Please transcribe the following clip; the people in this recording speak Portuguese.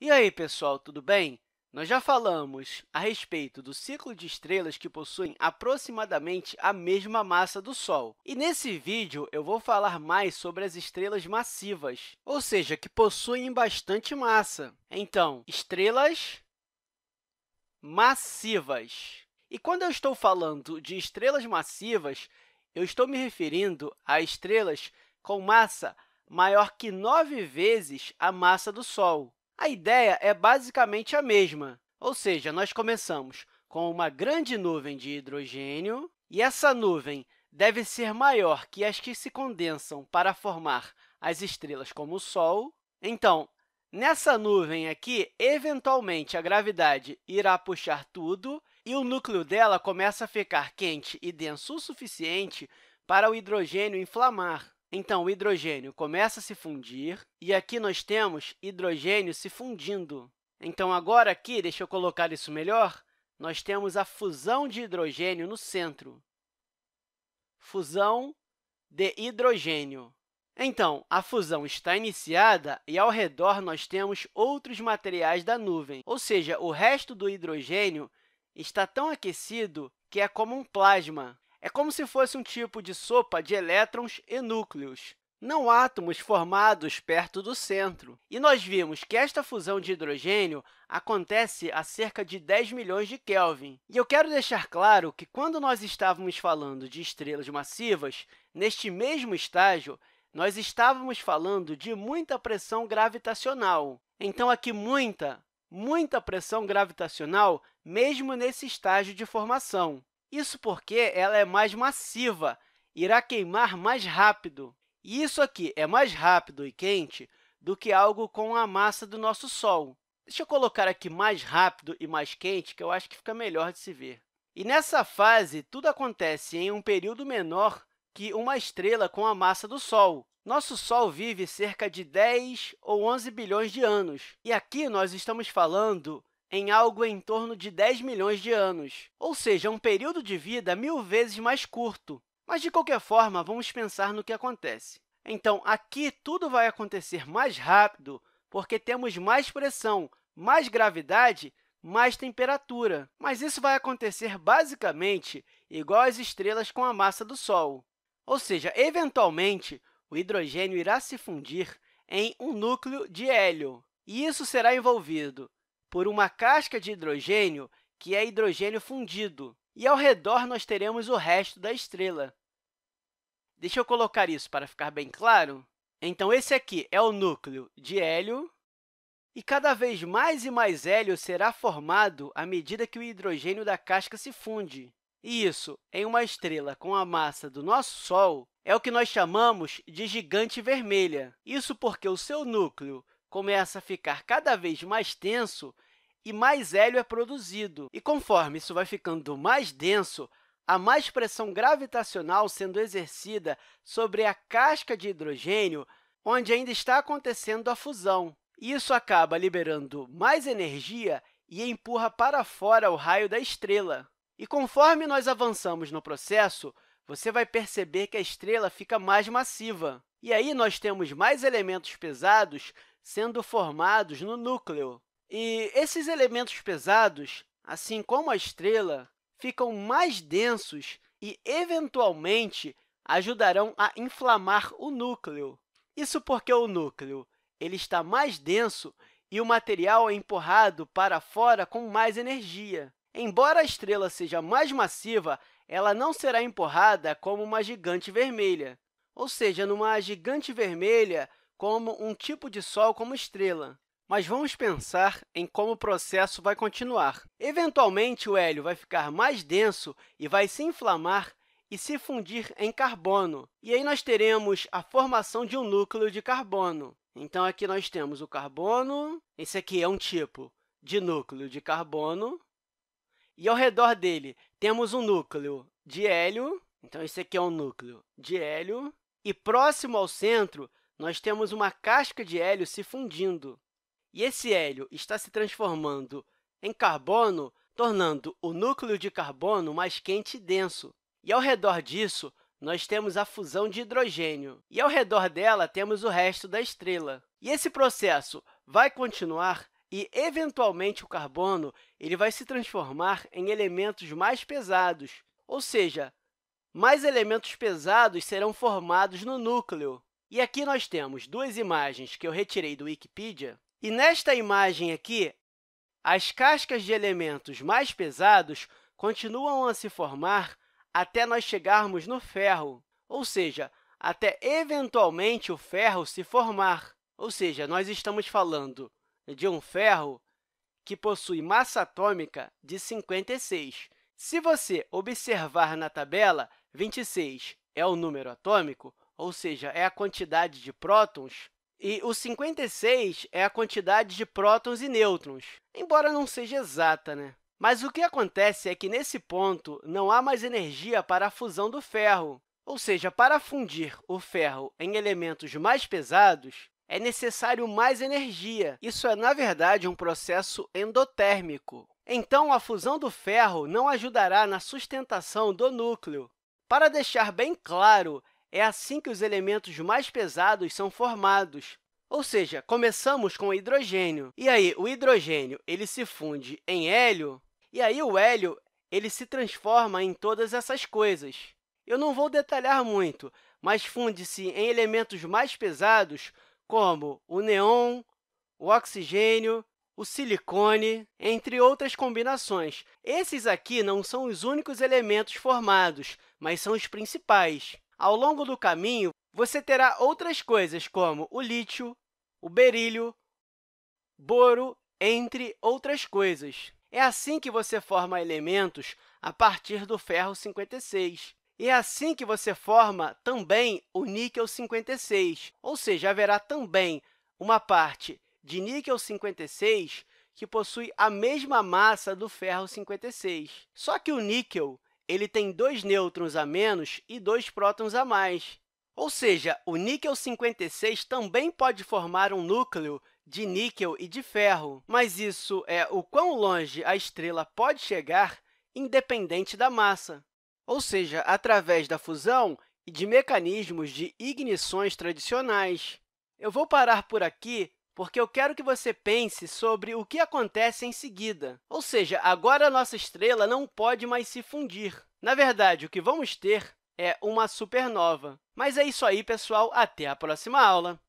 E aí, pessoal, tudo bem? Nós já falamos a respeito do ciclo de estrelas que possuem aproximadamente a mesma massa do Sol. E nesse vídeo, eu vou falar mais sobre as estrelas massivas, ou seja, que possuem bastante massa. Então, estrelas massivas. E quando eu estou falando de estrelas massivas, eu estou me referindo a estrelas com massa maior que nove vezes a massa do Sol. A ideia é basicamente a mesma, ou seja, nós começamos com uma grande nuvem de hidrogênio, e essa nuvem deve ser maior que as que se condensam para formar as estrelas como o Sol. Então, nessa nuvem aqui, eventualmente, a gravidade irá puxar tudo e o núcleo dela começa a ficar quente e denso o suficiente para o hidrogênio inflamar. Então, o hidrogênio começa a se fundir, e aqui nós temos hidrogênio se fundindo. Então, agora aqui, deixa eu colocar isso melhor, nós temos a fusão de hidrogênio no centro. Fusão de hidrogênio. Então, a fusão está iniciada e, ao redor, nós temos outros materiais da nuvem, ou seja, o resto do hidrogênio está tão aquecido que é como um plasma. É como se fosse um tipo de sopa de elétrons e núcleos. Não átomos formados perto do centro. E nós vimos que esta fusão de hidrogênio acontece a cerca de 10 milhões de Kelvin. E eu quero deixar claro que, quando nós estávamos falando de estrelas massivas, neste mesmo estágio, nós estávamos falando de muita pressão gravitacional. Então, aqui, muita, muita pressão gravitacional, mesmo nesse estágio de formação. Isso porque ela é mais massiva, irá queimar mais rápido. E isso aqui é mais rápido e quente do que algo com a massa do nosso Sol. Deixa eu colocar aqui mais rápido e mais quente, que eu acho que fica melhor de se ver. E nessa fase, tudo acontece em um período menor que uma estrela com a massa do Sol. Nosso Sol vive cerca de 10 ou 11 bilhões de anos. E aqui nós estamos falando em algo em torno de 10 milhões de anos, ou seja, um período de vida mil vezes mais curto. Mas, de qualquer forma, vamos pensar no que acontece. Então, aqui tudo vai acontecer mais rápido, porque temos mais pressão, mais gravidade, mais temperatura. Mas isso vai acontecer basicamente igual às estrelas com a massa do Sol. Ou seja, eventualmente, o hidrogênio irá se fundir em um núcleo de hélio. E isso será envolvido por uma casca de hidrogênio, que é hidrogênio fundido. E ao redor, nós teremos o resto da estrela. Deixa eu colocar isso para ficar bem claro. Então, esse aqui é o núcleo de hélio, e cada vez mais e mais hélio será formado à medida que o hidrogênio da casca se funde. E isso, em uma estrela com a massa do nosso Sol, é o que nós chamamos de gigante vermelha. Isso porque o seu núcleo começa a ficar cada vez mais tenso e mais hélio é produzido. E conforme isso vai ficando mais denso, há mais pressão gravitacional sendo exercida sobre a casca de hidrogênio, onde ainda está acontecendo a fusão. Isso acaba liberando mais energia e empurra para fora o raio da estrela. E conforme nós avançamos no processo, você vai perceber que a estrela fica mais massiva. E aí nós temos mais elementos pesados sendo formados no núcleo. E esses elementos pesados, assim como a estrela, ficam mais densos e, eventualmente, ajudarão a inflamar o núcleo. Isso porque o núcleo ele está mais denso e o material é empurrado para fora com mais energia. Embora a estrela seja mais massiva, ela não será empurrada como uma gigante vermelha. Ou seja, numa gigante vermelha, como um tipo de Sol como estrela. Mas vamos pensar em como o processo vai continuar. Eventualmente, o hélio vai ficar mais denso e vai se inflamar e se fundir em carbono. E aí nós teremos a formação de um núcleo de carbono. Então, aqui nós temos o carbono, esse aqui é um tipo de núcleo de carbono, e ao redor dele temos um núcleo de hélio, então esse aqui é um núcleo de hélio, e próximo ao centro nós temos uma casca de hélio se fundindo. E esse hélio está se transformando em carbono, tornando o núcleo de carbono mais quente e denso. E, ao redor disso, nós temos a fusão de hidrogênio. E, ao redor dela, temos o resto da estrela. E esse processo vai continuar e, eventualmente, o carbono ele vai se transformar em elementos mais pesados, ou seja, mais elementos pesados serão formados no núcleo. E aqui nós temos duas imagens que eu retirei do Wikipedia. E nesta imagem aqui, as cascas de elementos mais pesados continuam a se formar até nós chegarmos no ferro, ou seja, até eventualmente o ferro se formar. Ou seja, nós estamos falando de um ferro que possui massa atômica de 56. Se você observar na tabela, 26 é o número atômico, ou seja, é a quantidade de prótons, e o 56 é a quantidade de prótons e nêutrons, embora não seja exata. Né? Mas o que acontece é que, nesse ponto, não há mais energia para a fusão do ferro, ou seja, para fundir o ferro em elementos mais pesados, é necessário mais energia. Isso é, na verdade, um processo endotérmico. Então, a fusão do ferro não ajudará na sustentação do núcleo. Para deixar bem claro, é assim que os elementos mais pesados são formados. Ou seja, começamos com o hidrogênio. E aí, o hidrogênio ele se funde em hélio, e aí o hélio ele se transforma em todas essas coisas. Eu não vou detalhar muito, mas funde-se em elementos mais pesados, como o neon, o oxigênio, o silicone, entre outras combinações. Esses aqui não são os únicos elementos formados, mas são os principais. Ao longo do caminho, você terá outras coisas como o lítio, o berílio, boro, entre outras coisas. É assim que você forma elementos a partir do ferro 56. E é assim que você forma também o níquel 56, ou seja, haverá também uma parte de níquel 56 que possui a mesma massa do ferro 56. Só que o níquel ele tem dois nêutrons a menos e dois prótons a mais. Ou seja, o níquel 56 também pode formar um núcleo de níquel e de ferro, mas isso é o quão longe a estrela pode chegar independente da massa. Ou seja, através da fusão e de mecanismos de ignições tradicionais. Eu vou parar por aqui porque eu quero que você pense sobre o que acontece em seguida. Ou seja, agora a nossa estrela não pode mais se fundir. Na verdade, o que vamos ter é uma supernova. Mas é isso aí, pessoal. Até a próxima aula!